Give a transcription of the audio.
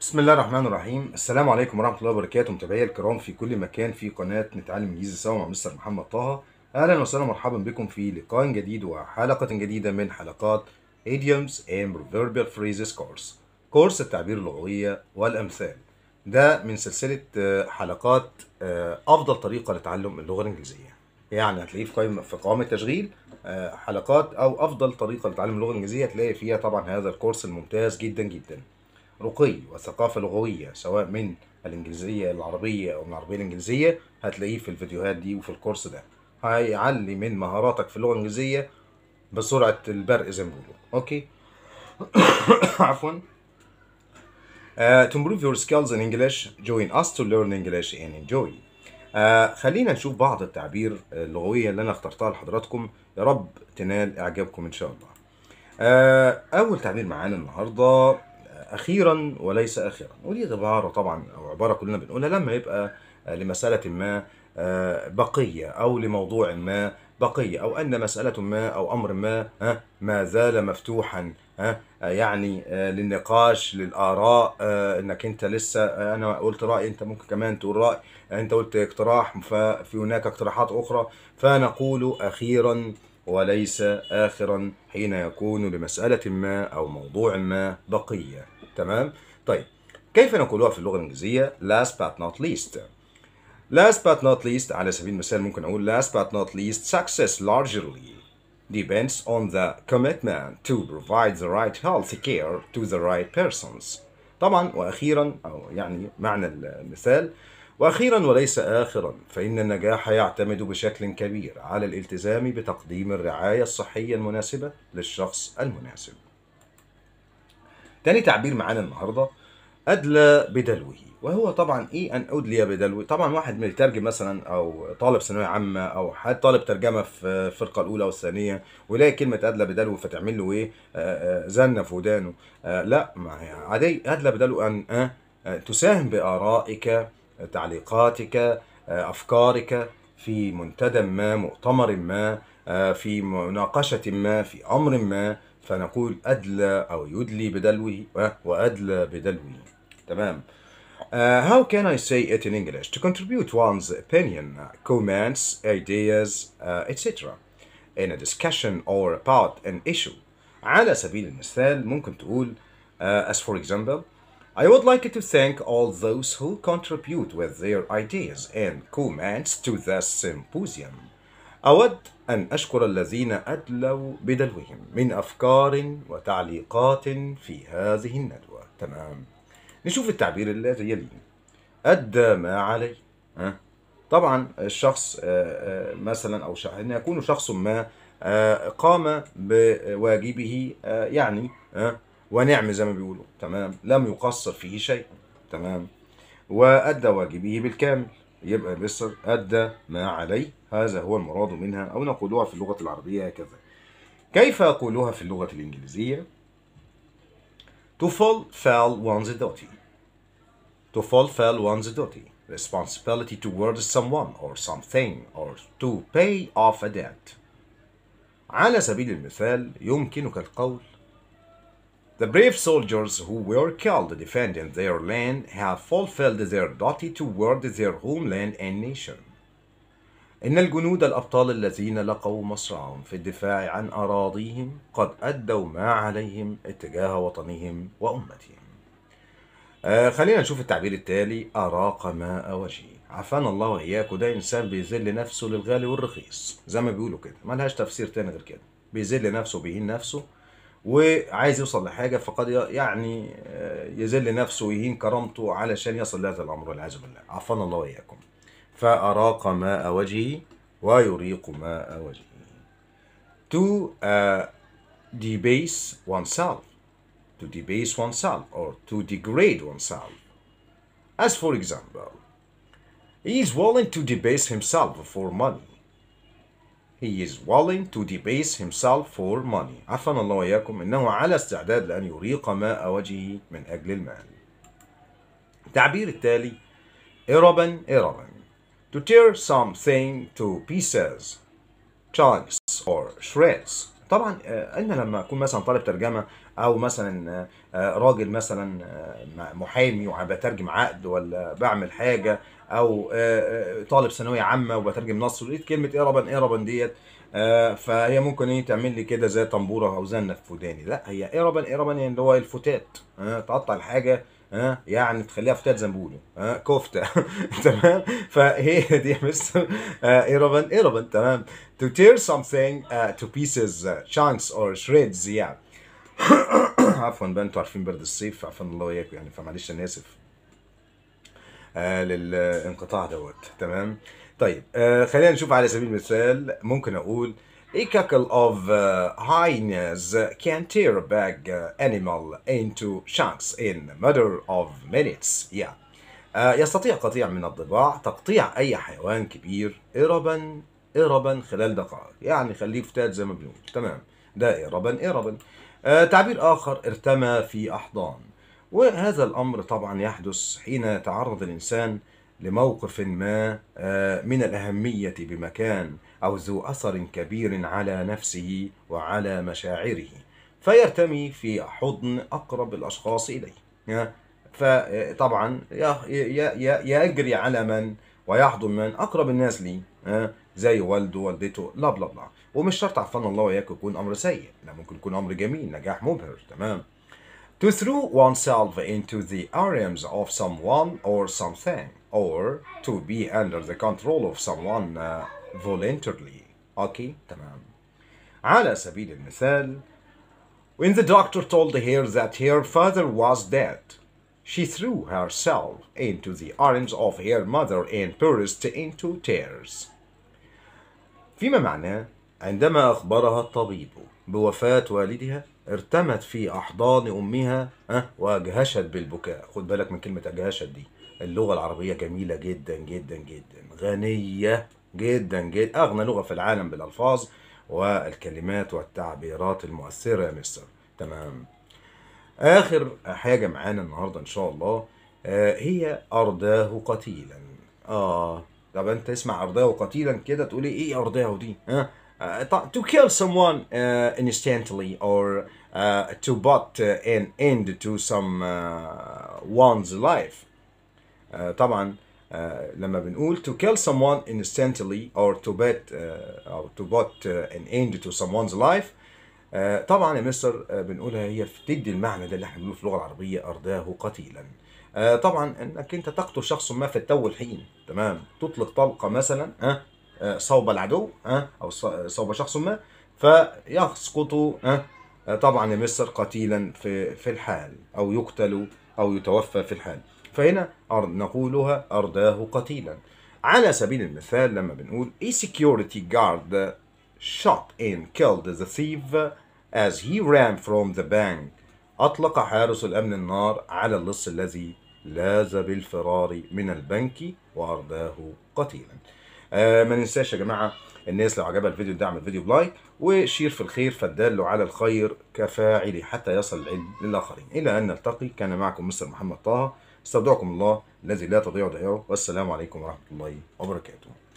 بسم الله الرحمن الرحيم السلام عليكم ورحمه الله وبركاته متابعي الكرام في كل مكان في قناه نتعلم انجليزي سوا مع مستر محمد طه اهلا وسهلا ومرحبا بكم في لقاء جديد وحلقه جديده من حلقات idioms and proverbial phrases course كورس التعبير اللغويه والامثال ده من سلسله آه، حلقات آه، افضل طريقه لتعلم اللغه الانجليزيه يعني هتلاقيه في قائمه في قائمه تشغيل آه، حلقات او افضل طريقه لتعلم اللغه الانجليزيه هتلاقي فيها طبعا هذا الكورس الممتاز جدا جدا رقي وثقافة لغوية سواء من الإنجليزية العربية أو من العربية الإنجليزية هتلاقيه في الفيديوهات دي وفي الكورس ده هيعلي من مهاراتك في اللغة الإنجليزية بسرعة البرق زي ما بيقولوا أوكي عفوا Uh, to improve your skills in English, join us to learn English and enjoy. Uh, خلينا نشوف بعض التعبير اللغوية اللي أنا اخترتها لحضراتكم يا رب تنال إعجابكم إن شاء الله. Uh, أول تعبير معانا النهاردة أخيرا وليس آخرا ودي عبارة طبعا أو عبارة كلنا بنقولها لما يبقى آه، لمسألة ما آه، بقية أو لموضوع ما بقية أو أن مسألة ما أو أمر ما آه، ما زال مفتوحا يعني للنقاش للآراء أنك أنت لسه أنا قلت رأي أنت ممكن كمان تقول رأي أنت قلت اقتراح ففي هناك اقتراحات أخرى فنقول أخيرا وليس آخرا حين يكون لمسألة ما أو موضوع ما بقية تمام طيب كيف نقولها في اللغه الانجليزيه last but not least last but not least على سبيل المثال ممكن اقول last but not least success largely depends on the commitment to provide the right health care to the right persons طبعا واخيرا او يعني معنى المثال واخيرا وليس اخرا فان النجاح يعتمد بشكل كبير على الالتزام بتقديم الرعايه الصحيه المناسبه للشخص المناسب تاني تعبير معانا النهارده أدلى بدلوه وهو طبعا إيه أن أدلي بدلوه طبعا واحد مترجم مثلا أو طالب ثانوية عامة أو حد طالب ترجمة في الفرقة الأولى والثانية ويلاقي كلمة أدلى بدلوه فتعمل له إيه آه، آه، زنة في ودانه آه، لا عادي أدلى بدلوه أن تساهم بآرائك تعليقاتك أفكارك في منتدى ما مؤتمر ما في مناقشة ما في أمر ما فنقول أدلى أو يدلي بدلوه وأدلى بدلوه تمام Uh, how can I say it in English? To contribute one's opinion, comments, ideas, uh, etc. in a discussion or about an issue. على سبيل المثال ممكن تقول uh, as for example I would like to thank all those who contribute with their ideas and comments to the symposium. أود أن أشكر الذين أدلوا بدلوهم من أفكار وتعليقات في هذه الندوة تمام نشوف التعبير الذي يلي أدى ما عليه طبعا الشخص آه، آه، مثلا أو أن يكون شخص ما آه، قام بواجبه يعني ونعم زي ما بيقولوا تمام لم يقصر فيه شيء تمام وأدى واجبه بالكامل يبقى مصر أدى ما عليه هذا هو المراد منها أو نقولها في اللغة العربية هكذا كيف أقولها في اللغة الإنجليزية؟ To fulfill one's duty To fulfill one's duty Responsibility towards someone or something or to pay off a debt على سبيل المثال يمكنك القول The brave soldiers who were killed defending their land have fulfilled their duty toward their homeland and nation. إن الجنود الأبطال الذين لقوا مصرعهم في الدفاع عن أراضيهم قد أدوا ما عليهم اتجاه وطنهم وأمتهم. آه خلينا نشوف التعبير التالي أراق ماء وجهي عفانا الله وإياكم ده إنسان بيذل نفسه للغالي والرخيص زي ما بيقولوا كده ملهاش تفسير تاني غير كده بيذل نفسه بيهين نفسه وعايز يوصل لحاجه فقد يعني آه، يذل نفسه ويهين كرامته علشان يصل لهذا الامر والعياذ بالله عافانا الله واياكم فاراق ماء وجهه ويريق ماء وجهه to uh, debase oneself to debase oneself or to degrade oneself as for example he is willing to debase himself for money he is willing to debase himself for money عفنا الله وياكم إنه على استعداد لأن يريق ماء وجهه من أجل المال التعبير التالي إربا إربا to tear something to pieces chunks or shreds طبعا آه، انا لما اكون مثلا طالب ترجمه او مثلا آه، آه، راجل مثلا محامي وبترجم عقد ولا بعمل حاجه او طالب ثانويه عامه وبترجم نص ولقيت كلمه ايه ربن إيه ديت فهي ممكن ايه تعمل لي كده زي طنبوره او زنه في وداني لا هي ايربن ايربن يعني اللي هو الفتات تقطع الحاجه ها يعني تخليها فتات زي ما بيقولوا ها كفته تمام فهي دي يا مستر آه، ايروبن ايربن تمام to tear something تو آه، to pieces اور آه، chunks or shreds يعني عفوا بقى انتوا عارفين برد الصيف عفوا الله وياكم يعني فمعلش انا اسف للانقطاع دوت تمام طيب خلينا نشوف على سبيل المثال ممكن اقول A cackle of uh, hyenas can tear back uh, animal into chunks in a matter of minutes. Yeah. Uh, يستطيع قطيع من الضباع تقطيع أي حيوان كبير إربا إربا خلال دقائق، يعني خليه فتات زي ما بنقول، تمام. ده إربا إربا. آه، تعبير آخر ارتمى في أحضان. وهذا الأمر طبعا يحدث حين يتعرض الإنسان لموقف ما آه، من الأهمية بمكان أو ذو أثر كبير على نفسه وعلى مشاعره فيرتمي في حضن أقرب الأشخاص إليه فطبعا آه، يجري على من ويحضن من أقرب الناس لي زي والده والدته لا بلا بلا ومش شرط عفان الله وإياك يكون أمر سيء لا ممكن يكون أمر جميل نجاح مبهر تمام To throw oneself into the arms of someone or something or to be under the control of someone uh, voluntarily okay تمام على سبيل المثال When the doctor told her that her father was dead, she threw herself into the arms of her mother and burst into tears. فيما معناه عندما أخبرها الطبيب بوفاة والدها ارتمت في أحضان أمها أه وأجهشت بالبكاء خد بالك من كلمة أجهشت دي اللغة العربية جميلة جدا جدا جدا غنية جدا جدا أغنى لغة في العالم بالألفاظ والكلمات والتعبيرات المؤثرة يا مستر تمام آخر حاجة معانا النهاردة إن شاء الله آه هي ارداه قتيلا آه طب أنت اسمع ارداه قتيلا كده تقولي إيه ارداه دي ها أه؟ Uh, to kill someone uh, آه، instantly or uh, to put uh, an end to some uh, one's life uh, طبعا لما بنقول to kill someone instantly or to put or to put an end to someone's life طبعا يا مستر بنقولها هي بتدي المعنى ده اللي احنا بنقوله في اللغه العربيه ارداه قتيلا طبعا انك انت تقتل شخص ما في التو الحين تمام تطلق طلقه مثلا ها آه، صوب العدو ها او صوب شخص ما فيسقط آه، طبعا مصر قتيلا في في الحال او يقتل او يتوفى في الحال فهنا نقولها ارداه قتيلا على سبيل المثال لما بنقول a security guard shot and killed the thief as he ran from the bank أطلق حارس الأمن النار على اللص الذي لاذ بالفرار من البنك وارداه قتيلا آه ما ننساش يا جماعة الناس لو عجبها الفيديو دعم الفيديو بلايك وشير في الخير فالدال على الخير كفاعله حتى يصل العلم للآخرين إلى أن نلتقي كان معكم مستر محمد طه استودعكم الله الذي لا تضيع ودائعه والسلام عليكم ورحمة الله وبركاته